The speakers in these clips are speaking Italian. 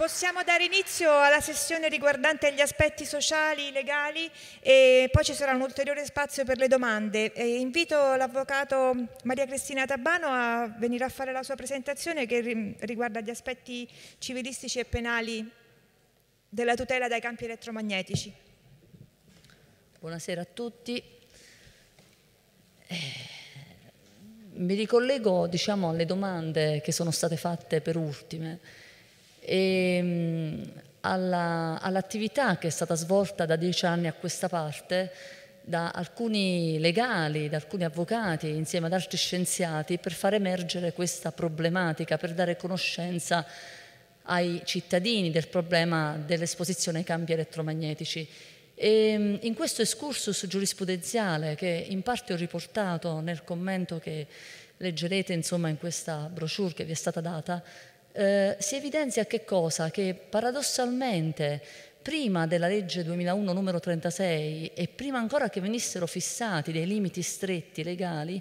Possiamo dare inizio alla sessione riguardante gli aspetti sociali, legali e poi ci sarà un ulteriore spazio per le domande. E invito l'avvocato Maria Cristina Tabano a venire a fare la sua presentazione che riguarda gli aspetti civilistici e penali della tutela dai campi elettromagnetici. Buonasera a tutti. Eh, mi ricollego diciamo, alle domande che sono state fatte per ultime e ehm, all'attività che è stata svolta da dieci anni a questa parte da alcuni legali, da alcuni avvocati insieme ad altri scienziati per far emergere questa problematica, per dare conoscenza ai cittadini del problema dell'esposizione ai campi elettromagnetici. E ehm, in questo escursus giurisprudenziale che in parte ho riportato nel commento che leggerete insomma, in questa brochure che vi è stata data, eh, si evidenzia che cosa? Che paradossalmente prima della legge 2001 numero 36 e prima ancora che venissero fissati dei limiti stretti legali,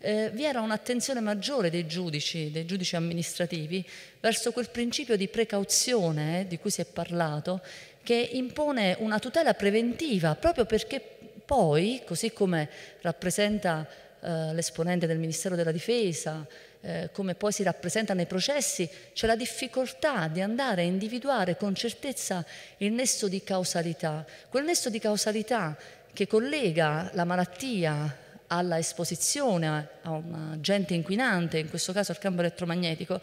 eh, vi era un'attenzione maggiore dei giudici, dei giudici amministrativi, verso quel principio di precauzione eh, di cui si è parlato, che impone una tutela preventiva, proprio perché poi, così come rappresenta eh, l'esponente del Ministero della Difesa, eh, come poi si rappresenta nei processi, c'è la difficoltà di andare a individuare con certezza il nesso di causalità, quel nesso di causalità che collega la malattia alla esposizione a un agente inquinante, in questo caso al campo elettromagnetico,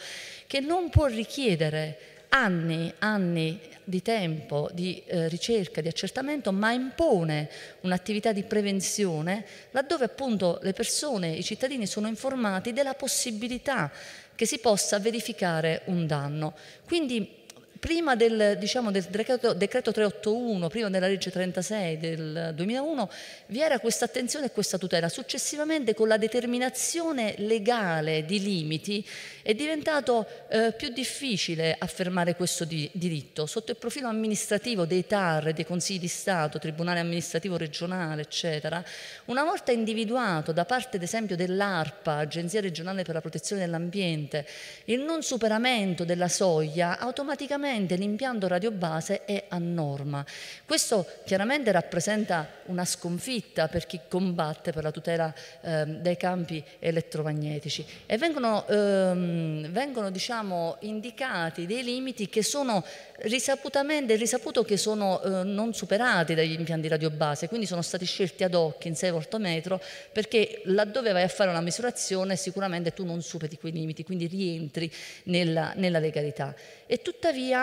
che non può richiedere anni, anni di tempo, di eh, ricerca, di accertamento, ma impone un'attività di prevenzione laddove appunto le persone, i cittadini sono informati della possibilità che si possa verificare un danno. Quindi Prima del, diciamo, del decreto, decreto, 381, prima della legge 36 del 2001, vi era questa attenzione e questa tutela. Successivamente con la determinazione legale di limiti è diventato eh, più difficile affermare questo di, diritto. Sotto il profilo amministrativo dei TAR, dei Consigli di Stato, Tribunale amministrativo regionale, eccetera, una volta individuato da parte ad esempio dell'ARPA, Agenzia regionale per la protezione dell'ambiente, il non superamento della soglia, automaticamente attualmente l'impianto radiobase è a norma. Questo chiaramente rappresenta una sconfitta per chi combatte per la tutela eh, dei campi elettromagnetici e vengono, ehm, vengono diciamo, indicati dei limiti che sono risaputamente, risaputo che sono eh, non superati dagli impianti radiobase, quindi sono stati scelti ad hoc in 6 voltometro perché laddove vai a fare una misurazione sicuramente tu non superi quei limiti, quindi rientri nella, nella legalità. E tuttavia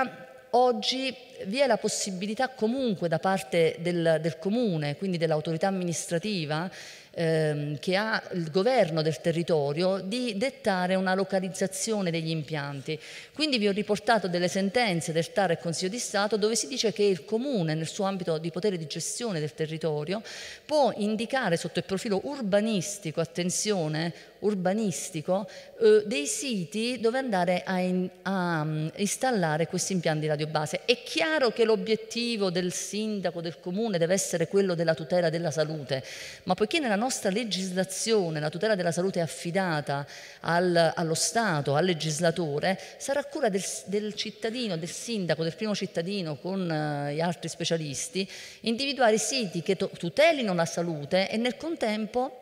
oggi vi è la possibilità comunque da parte del, del comune, quindi dell'autorità amministrativa, ehm, che ha il governo del territorio di dettare una localizzazione degli impianti. Quindi vi ho riportato delle sentenze del TAR e Consiglio di Stato dove si dice che il comune nel suo ambito di potere di gestione del territorio può indicare sotto il profilo urbanistico, attenzione, urbanistico, eh, dei siti dove andare a, in, a um, installare questi impianti radiobase. È chiaro che l'obiettivo del sindaco, del comune deve essere quello della tutela della salute, ma poiché nella nostra nostra legislazione, la tutela della salute è affidata al, allo Stato, al legislatore, sarà cura del, del, cittadino, del sindaco, del primo cittadino con eh, gli altri specialisti, individuare siti che tutelino la salute e nel contempo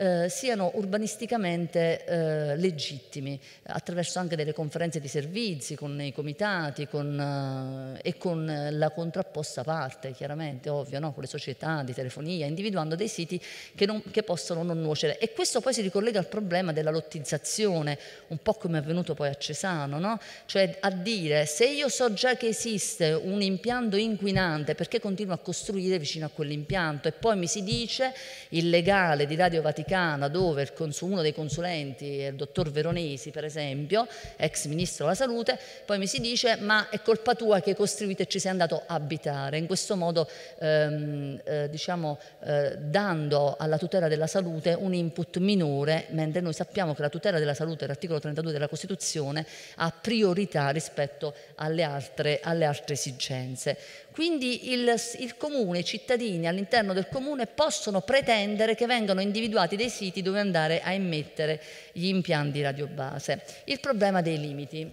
eh, siano urbanisticamente eh, legittimi attraverso anche delle conferenze di servizi con i comitati con, eh, e con la contrapposta parte chiaramente ovvio no? con le società di telefonia individuando dei siti che, non, che, possono non nuocere e questo poi si ricollega al problema della lottizzazione un po' come è avvenuto poi a Cesano no? cioè a dire se io so già che esiste un impianto inquinante perché continuo a costruire vicino a quell'impianto e poi mi si dice il legale di Radio Vaticano Vaticana dove uno dei consulenti è il dottor Veronesi, per esempio, ex ministro della salute, poi mi si dice ma è colpa tua che hai costruito e ci sei andato a abitare. In questo modo ehm, eh, diciamo, eh, dando alla tutela della salute un input minore, mentre noi sappiamo che la tutela della salute, l'articolo 32 della Costituzione, ha priorità rispetto alle altre, alle altre esigenze. Quindi il, il comune, i cittadini all'interno del comune possono pretendere che vengano individuati dei siti dove andare a immettere gli impianti radiobase. Il problema dei limiti.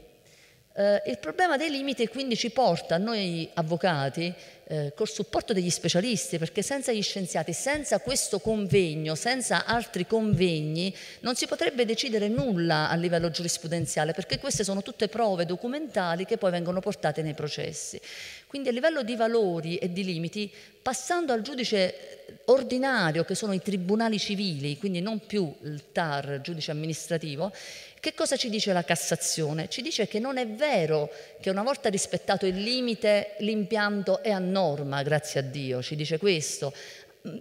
Eh, il problema dei limiti quindi ci porta, noi avvocati, eh, col supporto degli specialisti, perché senza gli scienziati, senza questo convegno, senza altri convegni, non si potrebbe decidere nulla a livello giurisprudenziale, perché queste sono tutte prove documentali che poi vengono portate nei processi. Quindi a livello di valori e di limiti, passando al giudice ordinario, che sono i tribunali civili, quindi non più il TAR, il giudice amministrativo, che cosa ci dice la Cassazione? Ci dice che non è vero che una volta rispettato il limite l'impianto è annullato norma, grazie a Dio, ci dice questo,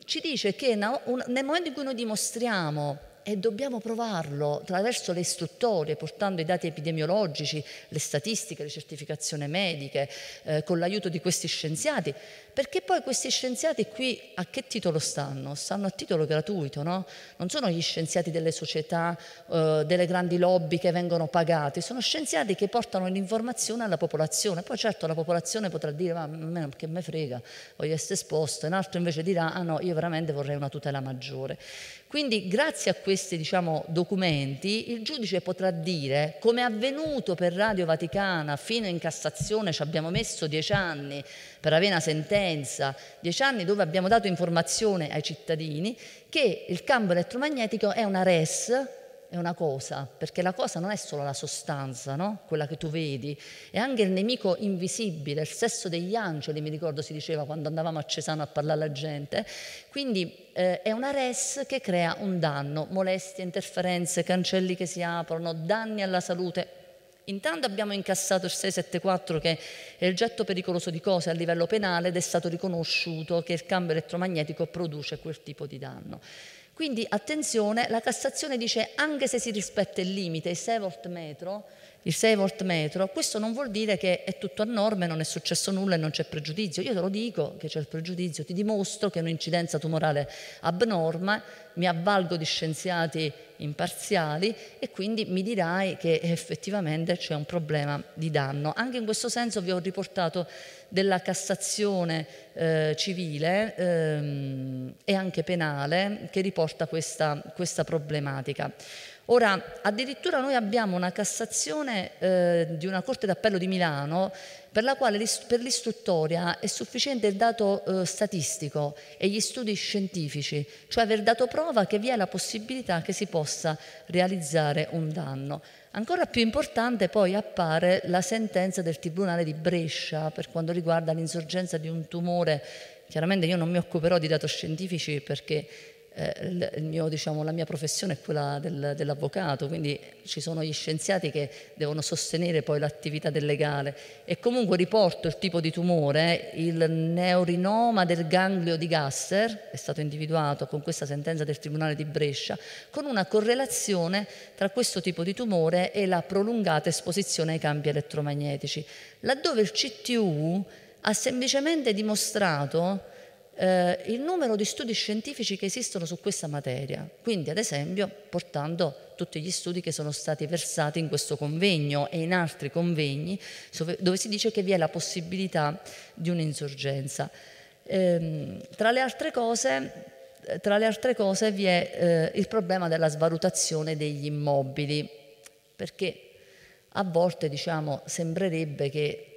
ci dice che nel momento in cui noi dimostriamo e dobbiamo provarlo attraverso le istruttorie, portando i dati epidemiologici, le statistiche, le certificazioni mediche, eh, con l'aiuto di questi scienziati, perché poi questi scienziati qui a che titolo stanno? Stanno a titolo gratuito, no? Non sono gli scienziati delle società, eh, delle grandi lobby che vengono pagati, sono scienziati che portano l'informazione alla popolazione. Poi certo la popolazione potrà dire ma a me che me frega, voglio essere esposto, un altro invece dirà ah no, io veramente vorrei una tutela maggiore. Quindi grazie a questi diciamo, documenti il giudice potrà dire, come è avvenuto per Radio Vaticana, fino in Cassazione ci abbiamo messo dieci anni per avere una sentenza, dieci anni dove abbiamo dato informazione ai cittadini che il campo elettromagnetico è una res è una cosa, perché la cosa non è solo la sostanza, no? quella che tu vedi, è anche il nemico invisibile, il sesso degli angeli, mi ricordo si diceva quando andavamo a Cesano a parlare alla gente, quindi eh, è una res che crea un danno, molestie, interferenze, cancelli che si aprono, danni alla salute. Intanto abbiamo incassato il 674 che è il getto pericoloso di cose a livello penale ed è stato riconosciuto che il cambio elettromagnetico produce quel tipo di danno. Quindi attenzione, la Cassazione dice anche se si rispetta il limite, il 6 volt metro, il 6 volt metro, questo non vuol dire che è tutto a norma e non è successo nulla e non c'è pregiudizio. Io te lo dico che c'è il pregiudizio, ti dimostro che è un'incidenza tumorale abnorma, mi avvalgo di scienziati imparziali e quindi mi dirai che effettivamente c'è un problema di danno. Anche in questo senso vi ho riportato della Cassazione eh, civile ehm, e anche penale che riporta questa, questa problematica. Ora, addirittura noi abbiamo una Cassazione eh, di una Corte d'Appello di Milano per la quale per l'istruttoria è sufficiente il dato eh, statistico e gli studi scientifici, cioè aver dato prova che vi è la possibilità che si possa realizzare un danno. Ancora più importante poi appare la sentenza del Tribunale di Brescia per quanto riguarda l'insorgenza di un tumore Chiaramente io non mi occuperò di dati scientifici perché eh, mio, diciamo, la mia professione è quella del, dell'avvocato, quindi ci sono gli scienziati che devono sostenere poi l'attività del legale e comunque riporto il tipo di tumore, il neurinoma del ganglio di Gasser, è stato individuato con questa sentenza del Tribunale di Brescia, con una correlazione tra questo tipo di tumore e la prolungata esposizione ai campi elettromagnetici, laddove il CTU ha semplicemente dimostrato eh, il numero di studi scientifici che esistono su questa materia, quindi ad esempio portando tutti gli studi che sono stati versati in questo convegno e in altri convegni dove si dice che vi è la possibilità di un'insorgenza. Eh, tra le altre cose tra le altre cose vi è eh, il problema della svalutazione degli immobili, perché a volte diciamo, sembrerebbe che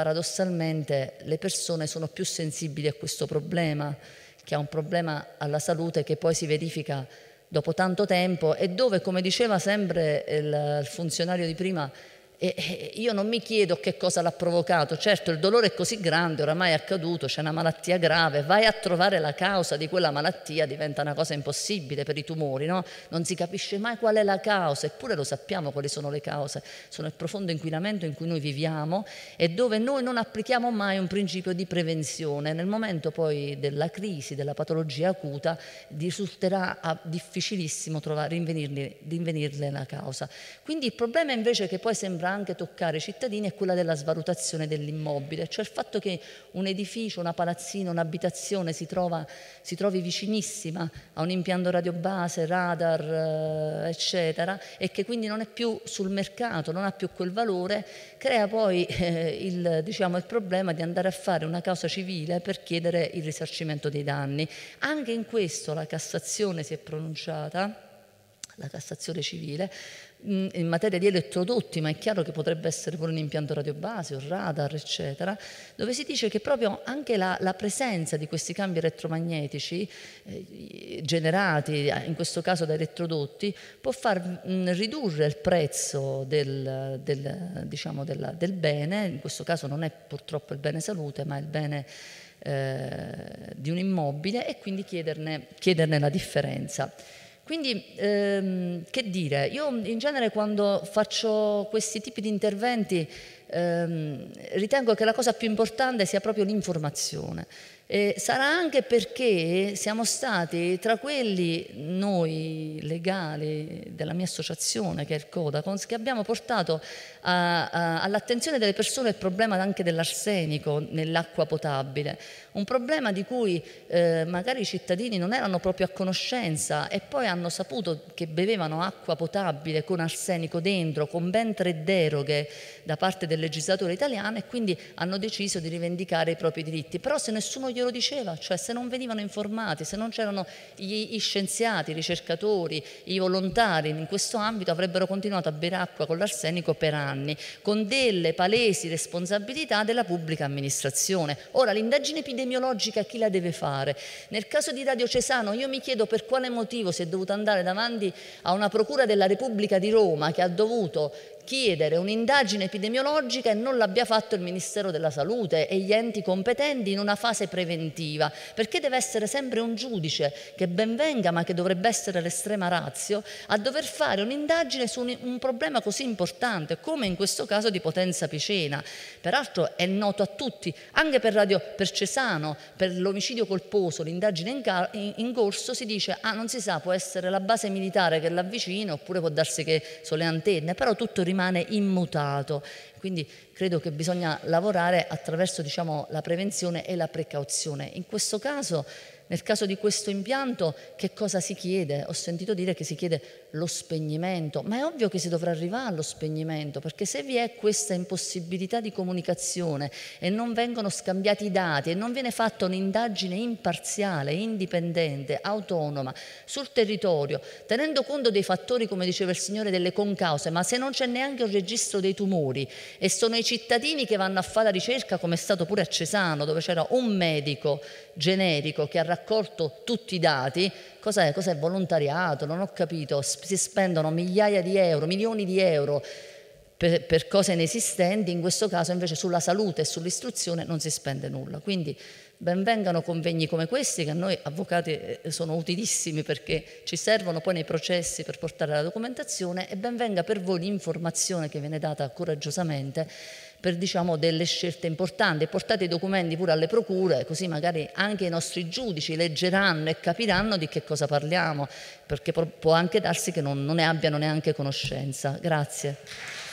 paradossalmente le persone sono più sensibili a questo problema, che è un problema alla salute che poi si verifica dopo tanto tempo e dove, come diceva sempre il funzionario di prima, e io non mi chiedo che cosa l'ha provocato, certo il dolore è così grande, oramai è accaduto, c'è una malattia grave, vai a trovare la causa di quella malattia diventa una cosa impossibile per i tumori, no? non si capisce mai qual è la causa, eppure lo sappiamo quali sono le cause, sono il profondo inquinamento in cui noi viviamo e dove noi non applichiamo mai un principio di prevenzione, nel momento poi della crisi, della patologia acuta risulterà ah, difficilissimo trovare, rinvenirne, rinvenirne la causa. Quindi il problema invece che poi sembra potrà anche toccare i cittadini è quella della svalutazione dell'immobile, cioè il fatto che un edificio, una palazzina, un'abitazione si, trova, si trovi vicinissima a un impianto radiobase, radar, eh, eccetera, e che quindi non è più sul mercato, non ha più quel valore, crea poi eh, il, diciamo, il problema di andare a fare una causa civile per chiedere il risarcimento dei danni. Anche in questo la Cassazione si è pronunciata la Cassazione civile, mm, in materia di elettrodotti, ma è chiaro che potrebbe essere pure un impianto radiobase, un radar, eccetera, dove si dice che proprio anche la, la presenza di questi cambi elettromagnetici eh, generati, eh, in questo caso da elettrodotti, può far mh, mm, ridurre il prezzo del, del, diciamo della, del bene, in questo caso non è purtroppo il bene salute, ma il bene... Eh, di un immobile e quindi chiederne, chiederne la differenza. Quindi, ehm, che dire, io in genere quando faccio questi tipi di interventi ehm, ritengo che la cosa più importante sia proprio l'informazione. Eh, sarà anche perché siamo stati tra quelli, noi legali della mia associazione che è il Codacons, che abbiamo portato all'attenzione delle persone il problema anche dell'arsenico nell'acqua potabile, un problema di cui eh, magari i cittadini non erano proprio a conoscenza e poi hanno saputo che bevevano acqua potabile con arsenico dentro, con ben tre deroghe da parte del del legislatore italiano e quindi hanno deciso di rivendicare i propri diritti. Però se nessuno glielo diceva, cioè se non venivano informati, se non c'erano gli, scienziati, i ricercatori, i volontari in questo ambito, avrebbero continuato a bere acqua con l'arsenico per anni, con delle palesi responsabilità della pubblica amministrazione. Ora l'indagine epidemiologica chi la deve fare? Nel caso di Radio Cesano io mi chiedo per quale motivo si è dovuto andare davanti a una procura della Repubblica di Roma che ha dovuto chiedere un'indagine epidemiologica e non l'abbia fatto il Ministero della Salute e gli enti competenti in una fase preventiva, perché deve essere sempre un giudice che ben venga, ma che dovrebbe essere l'estrema razio, a dover fare un'indagine su un, un problema così importante come in questo caso di Potenza Picena. Peraltro è noto a tutti, anche per Radio per Cesano, per l'omicidio colposo, l'indagine in, in, in corso si dice ah non si sa, può essere la base militare che l'avvicina oppure può darsi che sono le antenne, però tutto rimane rimane immutato. Quindi credo che bisogna lavorare attraverso diciamo, la prevenzione e la precauzione. In questo caso nel caso di questo impianto che cosa si chiede? Ho sentito dire che si chiede lo spegnimento, ma è ovvio che si dovrà arrivare allo spegnimento, perché se vi è questa impossibilità di comunicazione e non vengono scambiati i dati e non viene fatta un'indagine imparziale, indipendente, autonoma sul territorio, tenendo conto dei fattori, come diceva il Signore, delle concause, ma se non c'è neanche un registro dei tumori e sono i cittadini che vanno a fare la ricerca, come è stato pure a Cesano, dove c'era un medico generico che ha raccontato raccolto tutti i dati, cos'è, cos'è volontariato, non ho capito, si spendono migliaia di euro, milioni di euro per, per, cose inesistenti, in questo caso invece sulla salute e sull'istruzione non si spende nulla. Quindi benvengano convegni come questi che a noi avvocati eh, sono utilissimi perché ci servono poi nei processi per portare la documentazione e benvenga per voi l'informazione che viene data coraggiosamente per diciamo, delle scelte importanti. Portate i documenti pure alle procure, così magari anche i nostri giudici leggeranno e capiranno di che cosa parliamo, perché può anche darsi che non, non ne abbiano neanche conoscenza. Grazie.